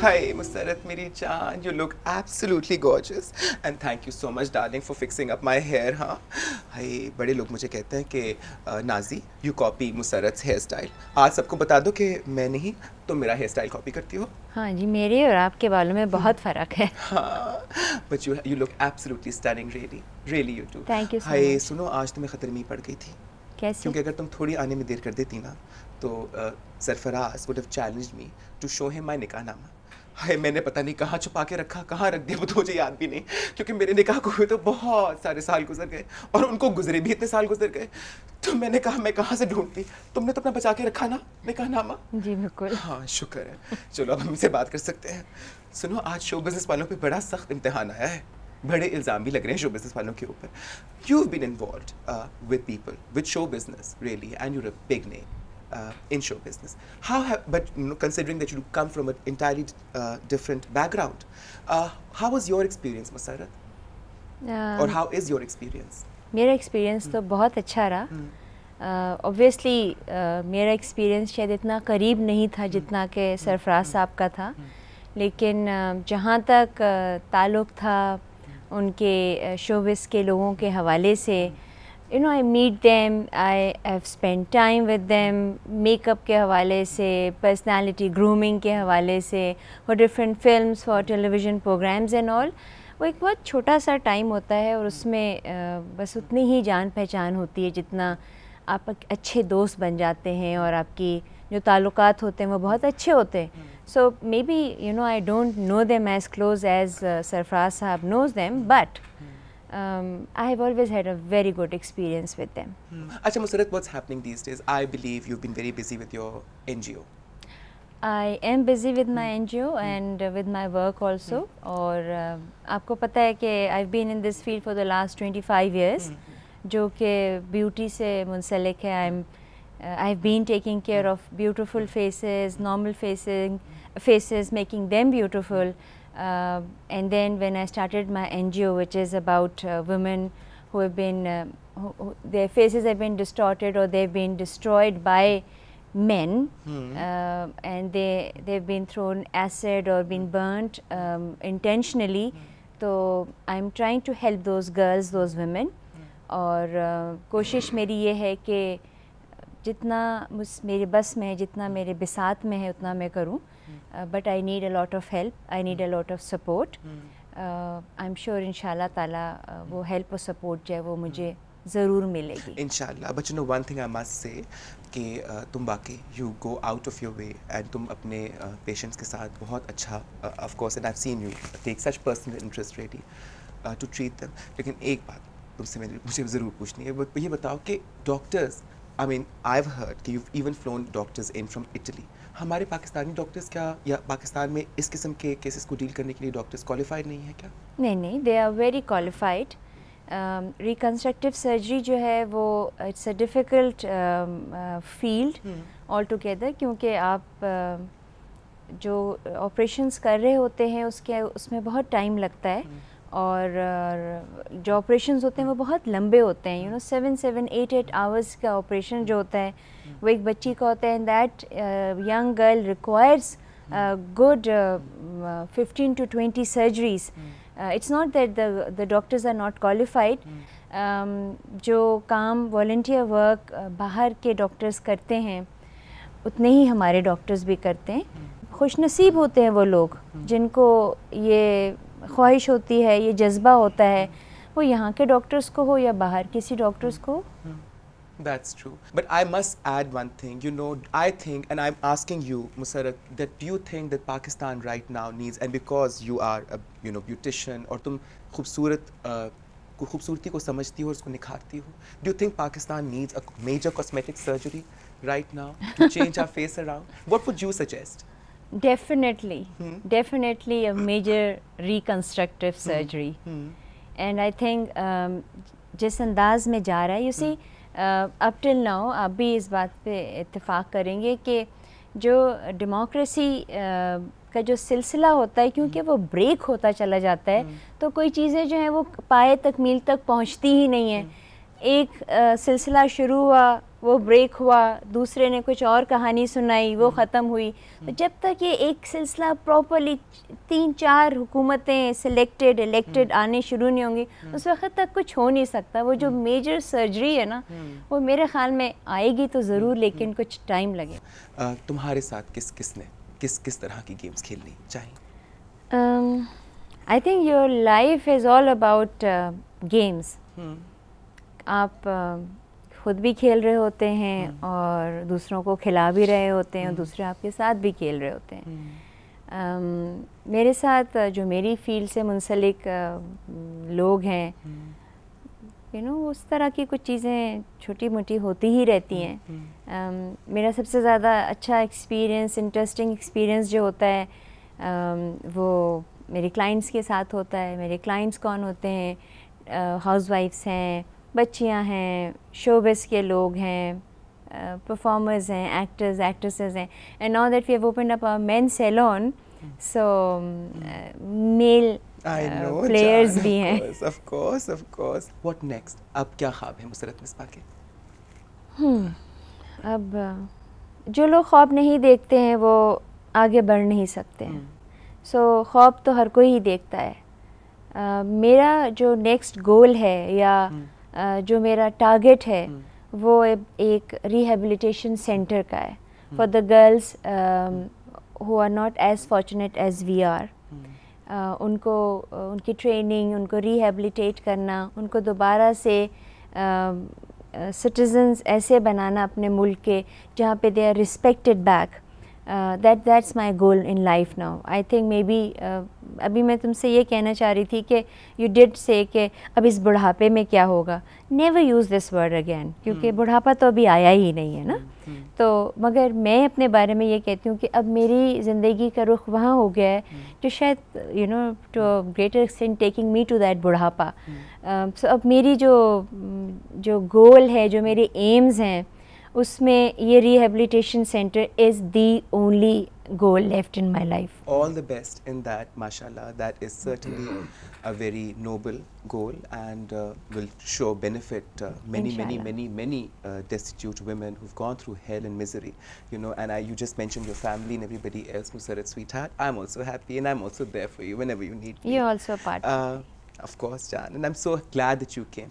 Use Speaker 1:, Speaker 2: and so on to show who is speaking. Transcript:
Speaker 1: Hi, Musarat Miri Chan. You look absolutely gorgeous. And thank you so much, darling, for fixing up my hair, huh? Hi, बड़े लोग मुझे कहते हैं कि Naji you copy Musarrat hairstyle आज सबको बता दो कि मैं नहीं तो मेरा हेयर स्टाइल कॉपी करती हो
Speaker 2: हाँ जी मेरे और आपके बालों में बहुत फ़र्क है
Speaker 1: हाँ but you you look absolutely stunning really really you too thank you हाय सुनो आज तुम्हें खतरे में पड़ गई थी कैसे क्योंकि अगर तुम थोड़ी आने में देर कर देती ना तो Sarfaraz would have challenge me to show him my नामा. हाय मैंने पता नहीं कहाँ छुपा के रखा कहाँ रख दिया वो तो मुझे याद भी नहीं क्योंकि मेरे निकाह को हुए तो बहुत सारे साल गुजर गए और उनको गुजरे भी इतने साल गुजर गए तो मैंने कहा मैं कहाँ से ढूंढती तुमने तो अपना बचा के रखा ना मैं कहा ना माँ जी बिल्कुल हाँ शुक्र है चलो अब हम इसे बात कर सकते हैं सुनो आज शो बिजनेस वालों पर बड़ा सख्त इम्तहान आया है बड़े इल्ज़ाम भी लग रहे हैं शो बिजनेस वालों के ऊपर you been involve with people with show business really and you're a big name uh, in show business. How have, but you know, considering that you come from an entirely uh, different background, uh, how was your experience, Masarat?
Speaker 2: Um, or how
Speaker 1: is your experience?
Speaker 2: My experience was very good. रहा obviously uh, uh, मेरा experience शायद इतना करीब नहीं था जितना के सरफराज साहब का था लेकिन जहाँ तक ताल्लुक़ था उनके शोबिस के लोगों के हवाले से you know I meet them I have spend time with them makeup के हवाले से पर्सनालिटी ग्रूमिंग के हवाले से for different film for television programmes and all वो एक बहुत छोटा सा टाइम होता है और उसमें बस उतनी ही जान पहचान होती है जितना आप अच्छे दोस्त बन जाते हैं और आपकी जो ताल्लुक होते हैं वो बहुत अच्छे होते हैं so maybe you know I don't know them as close as Sarfaraz साहब knows them but um, I have always had a very good experience with them.
Speaker 1: Hmm. Acha Musarat, what's happening these days? I believe you've been very busy with your NGO.
Speaker 2: I am busy with my hmm. NGO hmm. and uh, with my work also. Hmm. Um, आपको पता है कि I've been in this field for the last 25 years, hmm. जो कि beauty से मुंसलिक है. I'm uh, I've been taking care of beautiful faces, normal faces, faces, making them beautiful. Uh, and then when I started my NGO, which is about uh, women who have been, uh, who, who their faces have been distorted or they've been destroyed by men hmm. Uh, and they, they've been thrown acid or been burnt um, intentionally. Hmm. So, I'm trying to help those girls, those women. Hmm. Uh, koshish meri मेरी hai ke. जितना मुझ मेरे बस में है जितना हम्म। मेरे बिसात में है उतना मैं करूँ but I need a lot of help I need a lot of support I am sure इन ताला uh, वो हेल्प और सपोर्ट जो है वो मुझे हम्म। ज़रूर
Speaker 1: मिलेगी इन but you know one thing I must say कि तुम बाकी you go out of your way and तुम अपने पेशेंट्स के साथ बहुत अच्छा of course and I seen you take such personal interest ready to treat them लेकिन एक बात तुमसे मेरी मुझे ज़रूर पूछनी है ये बताओ कि doctors I mean I have heard कि you even flown doctors in from Italy हमारे पाकिस्तानी डॉक्टर्स क्या या पाकिस्तान में इस किस्म के केसेस को डील करने के लिए डॉक्टर्स क्वालिफाइड नहीं है क्या
Speaker 2: नहीं नहीं they are very qualified reconstructive surgery जो है वो it's a difficult field all together क्योंकि आप uh, जो ऑपरेशंस कर रहे होते हैं उसके उसमें बहुत टाइम लगता है hmm. और जो ऑपरेशन होते हैं वो बहुत लंबे होते हैं you know seven seven eight eight hours का ऑपरेशन जो होता है वो एक बच्ची का होता है that young girl requires good fifteen to twenty surgeries it's not that the doctors are not qualified जो काम वॉल्टियर वर्क uh, बाहर के डॉक्टर्स करते हैं उतने ही हमारे डॉक्टर्स भी करते हैं खुशनसीब होते हैं वो लोग जिनको ये ख्वाहिश होती है ये जज्बा होता है वो यहाँ के डॉक्टर्स को हो या बाहर किसी डॉक्टर्स को
Speaker 1: That's true. But I must add one thing. You know, I think, and I'm asking you, Musarrat, that do you think that Pakistan right now needs, and because you are a, you know, beautician, और तुम खूबसूरत खूबसूरती को समझती हो उसको निखारती हो you think Pakistan needs a major cosmetic surgery right now to change our face around? What would you suggest?
Speaker 2: Definitely, hmm? definitely a major reconstructive hmm. surgery. Hmm. And I think um, जिस अंदाज में जा रहा है you see up till now आप भी इस बात पे इत्तेफाक करेंगे कि जो डेमोक्रेसी uh, का जो सिलसिला होता है क्योंकि hmm. वो ब्रेक होता चला जाता है hmm. तो कोई चीज़ें जो हैं वो पाए तकमील तक पहुंचती ही नहीं है एक uh, सिलसिला शुरू हुआ वो ब्रेक हुआ दूसरे ने कुछ और कहानी सुनाई वो हम्म। ख़त्म हुई तो हम्म। जब तक ये एक सिलसिला प्रॉपरली तीन चार हुकूमतें सिलेक्टेड हम्म। इलेक्टेड आने शुरू नहीं होंगी उस वक्त तक कुछ हो नहीं सकता वो जो मेजर सर्जरी है ना वो मेरे ख्याल में आएगी तो ज़रूर लेकिन कुछ टाइम लगे
Speaker 1: आ, तुम्हारे साथ किस किस ने किस किस तरह की गेम्स खेलनी
Speaker 2: चाहिए I think your life is all about games आप uh, खुद भी खेल रहे होते हैं हम्म। और दूसरों को खिला भी रहे होते हैं और हम्म। दूसरे आपके साथ भी खेल रहे होते हैं Um, मेरे साथ जो मेरी फील्ड से मुंसलिक लोग हैं यू नो उस तरह की कुछ चीज़ें छोटी मोटी होती ही रहती हैं um, मेरा सबसे ज़्यादा अच्छा एक्सपीरियंस इंटरेस्टिंग एक्सपीरियंस जो होता है um, वो मेरे क्लाइंट्स के साथ होता है मेरे क्लाइंट्स कौन होते हैं हाउस uh, वाइफ्स हैं बच्चियां हैं शोबिस के लोग हैं परफॉर्मर्स हैं एक्टर्स एक्ट्रेसेस हैं and now that we have open up our men salon so male players भी हैं
Speaker 1: of course of course what next अब क्या ख्वाब है मुसरत मिसबा के
Speaker 2: अब जो लोग ख्वाब नहीं देखते हैं वो आगे बढ़ नहीं सकते हैं सो hmm. so, ख्वाब तो हर कोई ही देखता है uh, मेरा जो नेक्स्ट गोल है या hmm. जो मेरा टारगेट है हम्म। वो एक रिहेबिलिटेशन सेंटर का है for the girls who are not as fortunate as we are उनको उनकी ट्रेनिंग उनको रिहेबिलिटेट करना उनको दोबारा से सिटीजन्स um, ऐसे बनाना अपने मुल्क के जहाँ पे they are respected back that that's my goal in life now I think maybe अभी मैं तुमसे ये कहना चाह रही थी कि यू डिड से कि अब इस बुढ़ापे में क्या होगा never use this word again क्योंकि hmm. बुढ़ापा तो अभी आया ही नहीं है ना hmm. Hmm. तो मगर मैं अपने बारे में ये कहती हूँ कि अब मेरी ज़िंदगी का रुख वहाँ हो गया है जो शायद you know to greater extent taking me to that बुढ़ापा सो um, अब मेरी जो जो गोल है जो मेरे एम्स हैं उसमें ये rehabilitation centre is the only goal left in my life.
Speaker 1: All the best in that, mashallah. That is certainly a very noble goal and uh, will show benefit uh, many, many, many, many, many, uh, destitute women who've gone through hell and misery. You know, and I, you just mentioned your family and everybody else, Musarat sweetheart. I'm also happy and I'm also there for you whenever you need me.
Speaker 2: You're also a part.
Speaker 1: Uh, of course, Jan. And I'm so glad that you came.